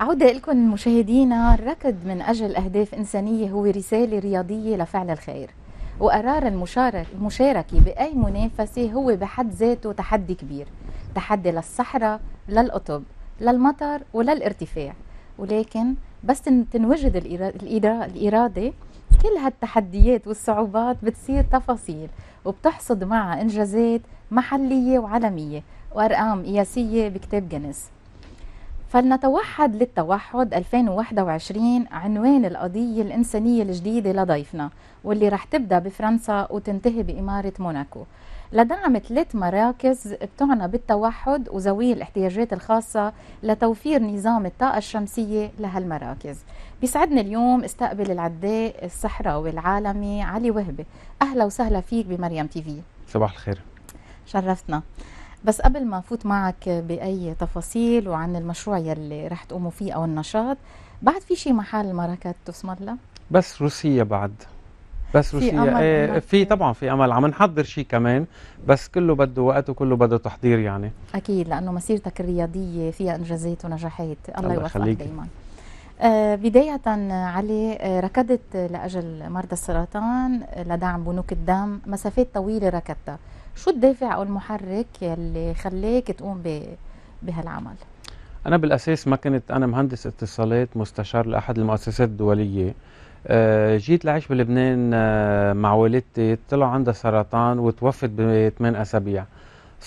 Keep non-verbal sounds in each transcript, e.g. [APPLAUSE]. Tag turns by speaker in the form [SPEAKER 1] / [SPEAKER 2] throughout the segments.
[SPEAKER 1] عودة لكم مشاهدينا الركض من أجل أهداف إنسانية هو رسالة رياضية لفعل الخير وقرار المشارك المشاركة بأي منافسة هو بحد ذاته تحدي كبير تحدي للصحراء للقطب للمطر وللارتفاع ولكن بس تنوجد الإرادة كل هالتحديات والصعوبات بتصير تفاصيل وبتحصد معها إنجازات محلية وعالمية وأرقام قياسية بكتاب جنس فلنتوحد للتوحد 2021 عنوان القضية الإنسانية الجديدة لضيفنا واللي رح تبدأ بفرنسا وتنتهي بإمارة موناكو لدعم ثلاث مراكز بتعنى بالتوحد وذوي الاحتياجات الخاصة لتوفير نظام الطاقة الشمسية لهالمراكز بيسعدني اليوم استقبل العداء الصحراوي العالمي علي وهبة أهلا وسهلا فيك بمريم تي في صباح الخير شرفتنا بس قبل ما فوت معك باي تفاصيل وعن المشروع يلي رح تقوموا فيه او النشاط بعد في شي محل ماركات تسمر له
[SPEAKER 2] بس روسيا بعد بس روسيا في, أمل ايه في طبعا في امل عم نحضر شيء كمان بس كله بده وقت وكله بده تحضير يعني
[SPEAKER 1] اكيد لانه مسيرتك الرياضيه فيها انجازات ونجاحات الله, الله يوفقك دائما آه بداية علي آه ركضت لأجل مرضى السرطان لدعم بنوك الدم مسافات طويلة ركضتها شو الدافع او المحرك اللي خلاك تقوم بهالعمل
[SPEAKER 2] انا بالاساس ما كنت انا مهندس اتصالات مستشار لاحد المؤسسات الدوليه آه، جيت لعيش بلبنان آه، مع والدتي طلع عندها سرطان وتوفت بثمان اسابيع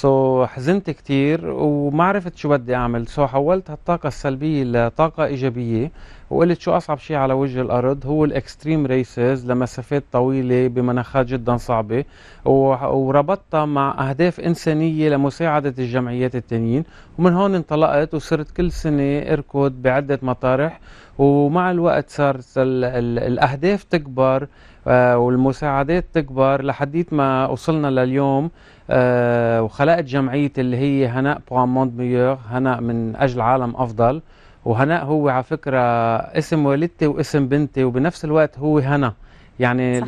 [SPEAKER 2] سو so, حزنت كتير وما عرفت شو بدي اعمل سو so, حولت هالطاقه السلبيه لطاقه ايجابيه وقلت شو اصعب شيء على وجه الارض هو الاكستريم ريسز لمسافات طويله بمناخات جدا صعبه وربطتها مع اهداف انسانيه لمساعده الجمعيات التانيين ومن هون انطلقت وصرت كل سنه اركض بعده مطارح ومع الوقت صارت الاهداف تكبر آه، والمساعدات تكبر لحديت ما وصلنا لليوم آه، وخلقت جمعية اللي هي هناء بوان موند ميور هناء من أجل عالم أفضل وهناء هو على فكرة اسم والدتي واسم بنتي وبنفس الوقت هو هنا يعني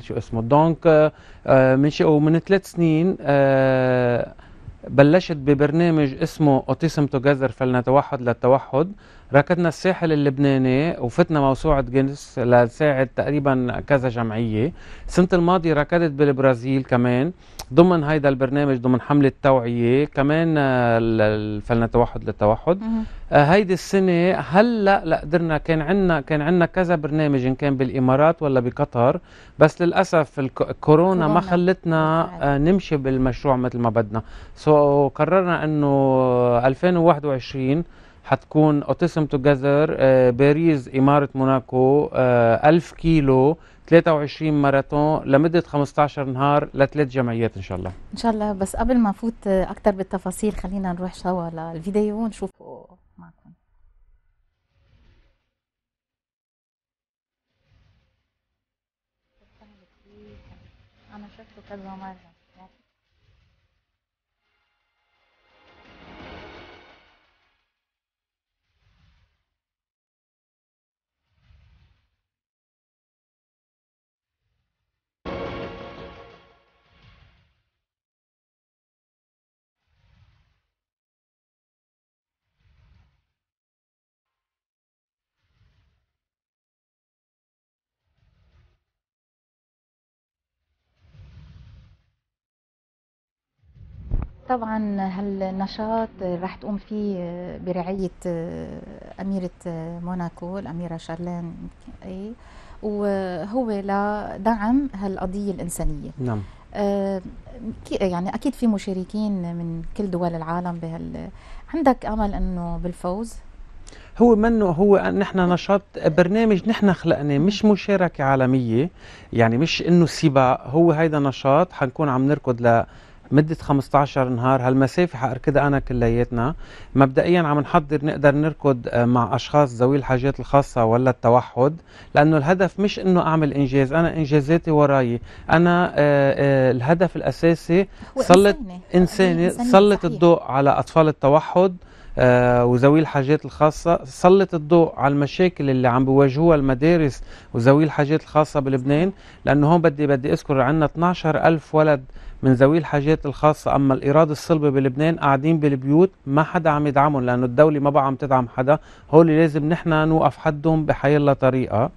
[SPEAKER 2] شو اسمه دونك آه، من ومن ثلاث سنين بلشت ببرنامج اسمه اوتيسم توجذر فلنتوحد للتوحد ركضنا الساحل اللبناني وفتنا موسوعة جنس لساعد تقريبا كذا جمعية السنة الماضية ركضت بالبرازيل كمان ضمن هيدا البرنامج ضمن حملة توعية كمان آه، توحد للتوحد آه، هيدي السنة هلا لا قدرنا كان عندنا كان عندنا كذا برنامج إن كان بالإمارات ولا بقطر بس للأسف الكورونا ما آه، خلتنا نمشي بالمشروع مثل ما بدنا سو قررنا إنه 2021 حتكون اوتيسم آه، توجذر باريس اماره موناكو 1000 آه، كيلو 23 ماراثون لمده 15 نهار لثلاث جمعيات ان شاء الله
[SPEAKER 1] ان شاء الله بس قبل ما نفوت اكثر آه، بالتفاصيل خلينا نروح سوا للفيديو ونشوفه معكم
[SPEAKER 2] انا شفته كذا مره
[SPEAKER 1] طبعا هالنشاط رح تقوم فيه آه، برعاية آه، أميرة آه، موناكو الأميرة شارلين أي وهو لدعم هالقضية الإنسانية نعم يعني أكيد في مشاركين من كل دول العالم بهال عندك أمل أنه بالفوز؟
[SPEAKER 2] هو منه هو نحن نشاط برنامج نحن خلقناه مش مشاركة عالمية يعني مش انه سباق هو هيدا نشاط حنكون عم نركض ل مدة 15 نهار هالمسافة حاركدها أنا كلياتنا مبدئيا عم نحضر نقدر نركض آه، مع أشخاص ذوي الحاجات الخاصة ولا التوحد لأنه الهدف مش أنه أعمل إنجاز أنا إنجازاتي وراي أنا آه، آه، الهدف الأساسي صلت إنساني صلت الضوء على أطفال التوحد وذوي الحاجات الخاصة سلط الضوء على المشاكل اللي عم بيواجهوها المدارس وذوي الحاجات الخاصة بلبنان لأنه هون بدي بدي أذكر عندنا 12 ألف ولد من ذوي الحاجات الخاصة أما الإيراد الصلبة بلبنان قاعدين بالبيوت ما حدا عم يدعمهم لأنه الدولة ما بقى عم تدعم حدا هول لازم نحن نوقف حدهم بحيلا طريقة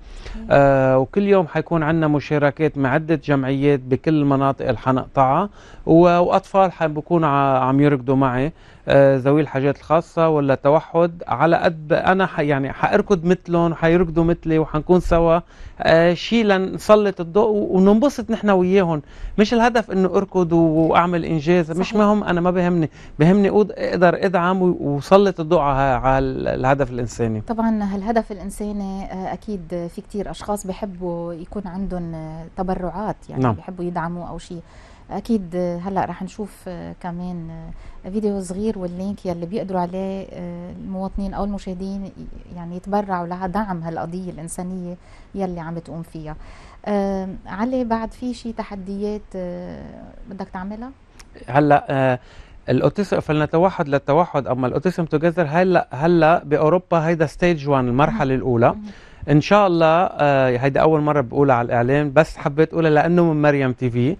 [SPEAKER 2] آه وكل يوم حيكون عندنا مشاركات مع عدة جمعيات بكل المناطق الحنق طاعة وأطفال حيكونوا عم يركضوا معي آه، ذوي الحاجات الخاصة ولا التوحد على قد أنا يعني حأركض مثلهم حيركضوا مثلي وحنكون سوا آه، شي لنسلط الضوء وننبسط نحن وياهم مش الهدف إنه اركض واعمل انجاز صحيح. مش مهم انا ما بهمني بهمني اقدر ادعم وصلت الضوء على الهدف الانساني
[SPEAKER 1] طبعا الهدف الانساني آه، اكيد في كتير اشخاص بحبوا يكون عندهم تبرعات يعني نعم. بحبوا يدعموا او شيء اكيد هلا رح نشوف آه، كمان آه، فيديو صغير واللينك يلي بيقدروا عليه آه، المواطنين او المشاهدين يعني يتبرعوا لدعم هالقضيه الانسانيه يلي عم بتقوم فيها علي بعد في شي تحديات بدك تعملها
[SPEAKER 2] هلا الاوتيسم فلنتوحد للتوحد اما الاوتيسم توجذر هلا هلا باوروبا هيدا ستيج 1 المرحله الاولى ان شاء الله هيدا اول مره بقولها على الاعلام بس حبيت اقولها لانه من مريم تي في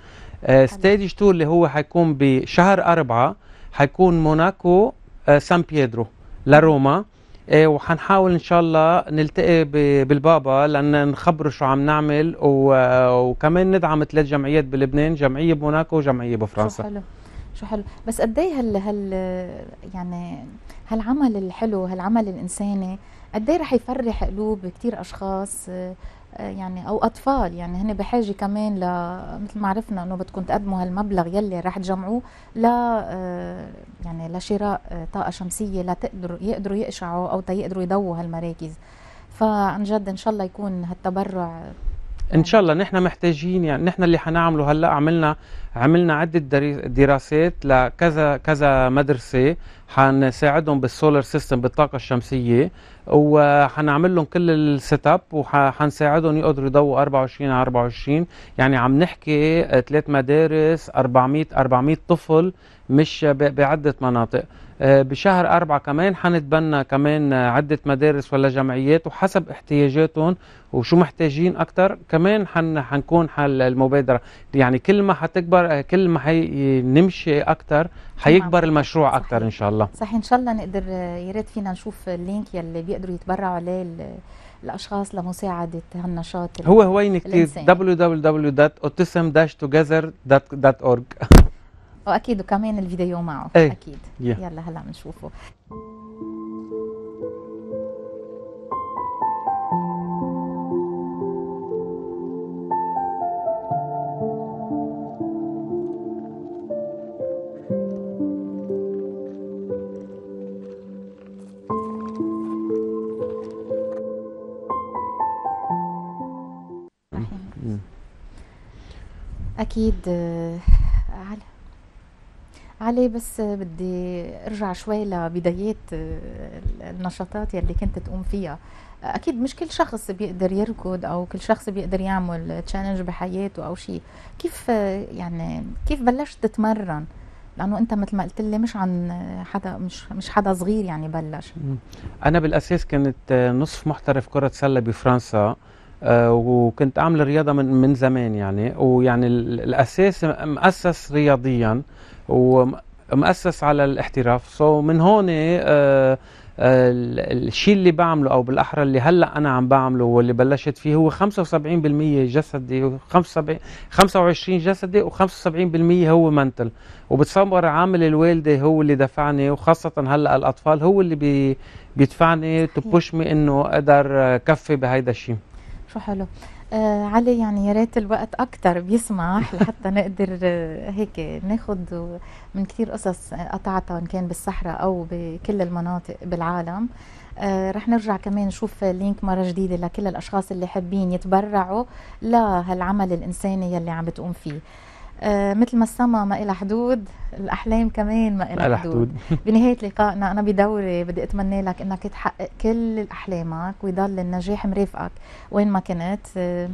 [SPEAKER 2] ستيج آه، 2 اللي هو حيكون بشهر أربعة حيكون موناكو آه، سان بيدرو لروما آه، وحنحاول ان شاء الله نلتقي بالبابا لان نخبره شو عم نعمل وكمان ندعم ثلاث جمعيات بلبنان جمعيه بموناكو وجمعيه بفرنسا شو حلو
[SPEAKER 1] شو حلو بس قد ايه هال هال يعني هالعمل الحلو هالعمل الانساني قد ايه رح يفرح قلوب كثير اشخاص يعني او اطفال يعني هن بحاجه كمان ل مثل ما عرفنا انه بدكم تقدموا هالمبلغ يلي رح تجمعوه ل آه، يعني لشراء آه، طاقه شمسيه لتقدروا يقدروا يقشعوا او تيقدروا يضووا هالمراكز فعن جد ان شاء الله يكون هالتبرع
[SPEAKER 2] ان شاء الله نحن محتاجين يعني نحن اللي حنعمله هلا عملنا عملنا عده دراسات لكذا كذا مدرسه حنساعدهم بالسولار سيستم بالطاقه الشمسيه وحنعمل لهم كل السيت اب وحنساعدهم يقدروا يضووا 24 على 24 يعني عم نحكي ثلاث مدارس 400 400 طفل مش بعده مناطق آه، بشهر أربعة كمان حنتبنى كمان عدة مدارس ولا جمعيات وحسب احتياجاتهم وشو محتاجين أكتر كمان حن حنكون حل المبادرة يعني كل ما حتكبر آه، كل ما حنمشي نمشي أكتر حيكبر نعم. المشروع صحيح. أكتر إن شاء الله
[SPEAKER 1] صحيح إن شاء الله نقدر آه، يا ريت فينا نشوف اللينك يلي بيقدروا يتبرعوا عليه الاشخاص لمساعده هالنشاط هو هوين كثير
[SPEAKER 2] www.autism-together.org
[SPEAKER 1] واكيد وكمان الفيديو معه أي. اكيد yeah. يلا هلا بنشوفه mm. اكيد آه، علي بس بدي ارجع شوي لبدايات آه، النشاطات يلي كنت تقوم فيها اكيد مش كل شخص بيقدر يركض او كل شخص بيقدر يعمل تشالنج بحياته او شيء كيف آه، يعني كيف بلشت تتمرن لانه انت مثل ما قلت لي مش عن حدا مش مش حدا صغير يعني بلش
[SPEAKER 2] انا بالاساس كنت آه، نصف محترف كره سله بفرنسا وكنت اعمل رياضه من من زمان يعني ويعني الاساس مؤسس رياضيا ومؤسس على الاحتراف سو so من هون آه، آه، الشيء اللي بعمله او بالاحرى اللي هلا انا عم بعمله واللي بلشت فيه هو 75% جسدي و75 25 جسدي و75% هو منتل وبتصور عامل الوالده هو اللي دفعني وخاصه هلا الاطفال هو اللي بي بيدفعني تبوش مي انه اقدر كفي بهيدا الشيء
[SPEAKER 1] شو حلو آه علي يعني يا ريت الوقت اكثر بيسمح [LAUGHS] لحتى نقدر آه، هيك ناخذ من كثير قصص قطعتها ان كان بالصحراء او بكل المناطق بالعالم آه رح نرجع كمان نشوف لينك مره جديده لكل الاشخاص اللي حابين يتبرعوا لهالعمل الانساني يلي عم بتقوم فيه آه مثل ما السما ما إلى حدود الأحلام كمان ما إلى حدود, حدود. [LAUGHS] بنهاية لقائنا أنا بدوري بدي أتمنى لك أنك تحقق كل أحلامك ويضل النجاح مرافقك وين ما كنت آه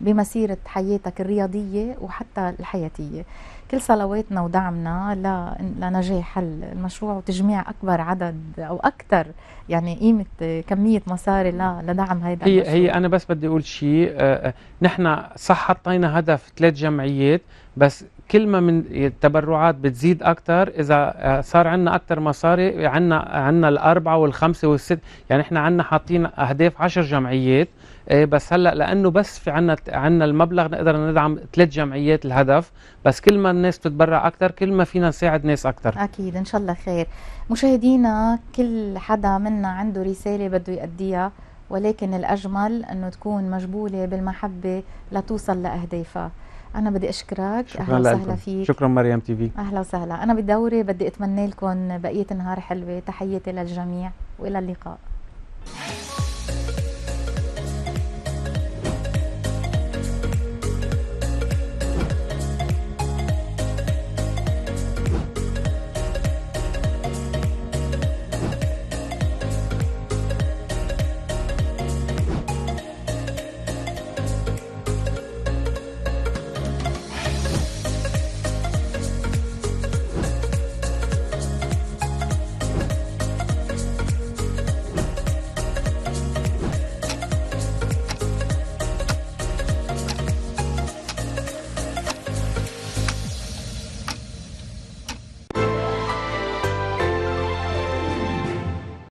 [SPEAKER 1] بمسيرة حياتك الرياضية وحتى الحياتية كل صلواتنا ودعمنا لنجاح المشروع وتجميع اكبر عدد او اكثر يعني قيمه كميه مصاري لدعم هيدا هي المشروع. هي
[SPEAKER 2] انا بس بدي اقول شيء آه، آه، نحن صح حطينا هدف ثلاث جمعيات بس كل ما من التبرعات بتزيد اكثر إذا آه، صار عندنا اكثر مصاري عندنا عندنا الأربعة والخمسة والست يعني إحنا عندنا حاطين أهداف عشر جمعيات إيه، بس هلا لأنه بس في عندنا عندنا المبلغ نقدر ندعم ثلاث جمعيات الهدف بس كل ما الناس بتتبرع اكثر كل ما فينا نساعد ناس اكثر
[SPEAKER 1] أكيد إن شاء الله خير مشاهدينا كل حدا منا عنده رسالة بده يأديها ولكن الأجمل أنه تكون مجبولة بالمحبة لتوصل لأهدافها انا بدي اشكرك شكراً اهلا وسهلا فيك شكرا مريم تي في اهلا وسهلا انا بدوري بدي اتمنى لكم بقيه نهار حلوه تحياتي للجميع والى اللقاء